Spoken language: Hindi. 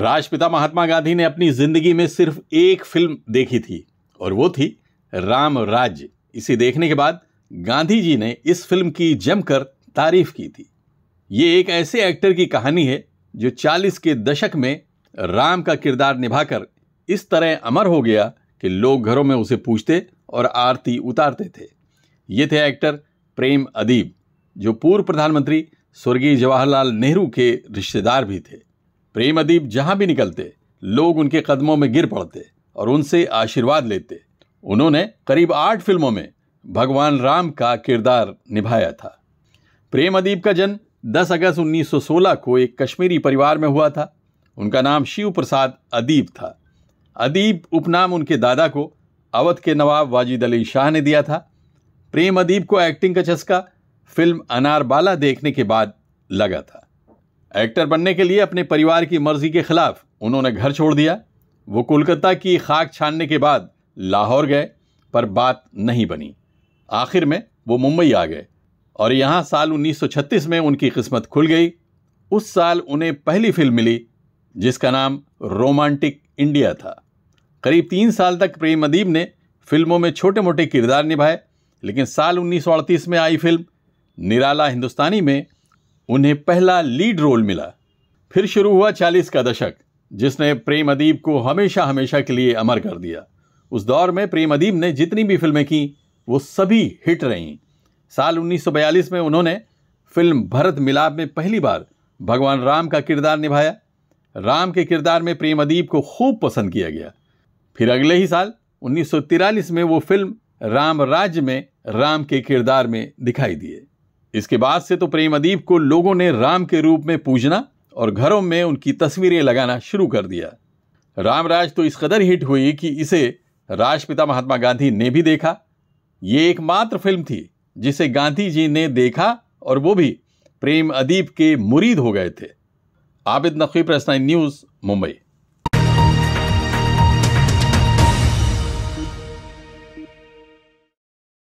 राष्ट्रपिता महात्मा गांधी ने अपनी जिंदगी में सिर्फ एक फिल्म देखी थी और वो थी राम राज्य इसे देखने के बाद गांधी जी ने इस फिल्म की जमकर तारीफ की थी ये एक ऐसे एक्टर की कहानी है जो 40 के दशक में राम का किरदार निभाकर इस तरह अमर हो गया कि लोग घरों में उसे पूछते और आरती उतारते थे ये थे एक्टर प्रेम अदीब जो पूर्व प्रधानमंत्री स्वर्गीय जवाहरलाल नेहरू के रिश्तेदार भी थे प्रेम अदीप जहां भी निकलते लोग उनके कदमों में गिर पड़ते और उनसे आशीर्वाद लेते उन्होंने करीब आठ फिल्मों में भगवान राम का किरदार निभाया था प्रेम अदीप का जन्म 10 अगस्त 1916 को एक कश्मीरी परिवार में हुआ था उनका नाम शिव प्रसाद अदीप था अदीप उपनाम उनके दादा को अवध के नवाब वाजिद अली शाह ने दिया था प्रेम अदीप को एक्टिंग का चस्का फिल्म अनार बाला देखने के बाद लगा था एक्टर बनने के लिए अपने परिवार की मर्जी के खिलाफ उन्होंने घर छोड़ दिया वो कोलकाता की खाक छानने के बाद लाहौर गए पर बात नहीं बनी आखिर में वो मुंबई आ गए और यहाँ साल 1936 में उनकी किस्मत खुल गई उस साल उन्हें पहली फिल्म मिली जिसका नाम रोमांटिक इंडिया था करीब तीन साल तक प्रेम अदीब ने फिल्मों में छोटे मोटे किरदार निभाए लेकिन साल 1938 में आई फिल्म निराला हिंदुस्तानी में उन्हें पहला लीड रोल मिला फिर शुरू हुआ चालीस का दशक जिसने प्रेम अदीब को हमेशा हमेशा के लिए अमर कर दिया उस दौर में प्रेम अदीब ने जितनी भी फिल्में की वो सभी हिट रहीं साल 1942 में उन्होंने फिल्म भरत मिलाप में पहली बार भगवान राम का किरदार निभाया राम के किरदार में प्रेम अदीब को खूब पसंद किया गया फिर अगले ही साल उन्नीस में वो फिल्म राम राज्य में राम के किरदार में दिखाई दिए इसके बाद से तो प्रेम अदीप को लोगों ने राम के रूप में पूजना और घरों में उनकी तस्वीरें लगाना शुरू कर दिया रामराज तो इस कदर हिट हुई कि इसे राष्ट्रपिता महात्मा गांधी ने भी देखा ये एकमात्र फिल्म थी जिसे गांधी जी ने देखा और वो भी प्रेम अदीप के मुरीद हो गए थे आबिद नकवी प्रस्तान न्यूज़ मुंबई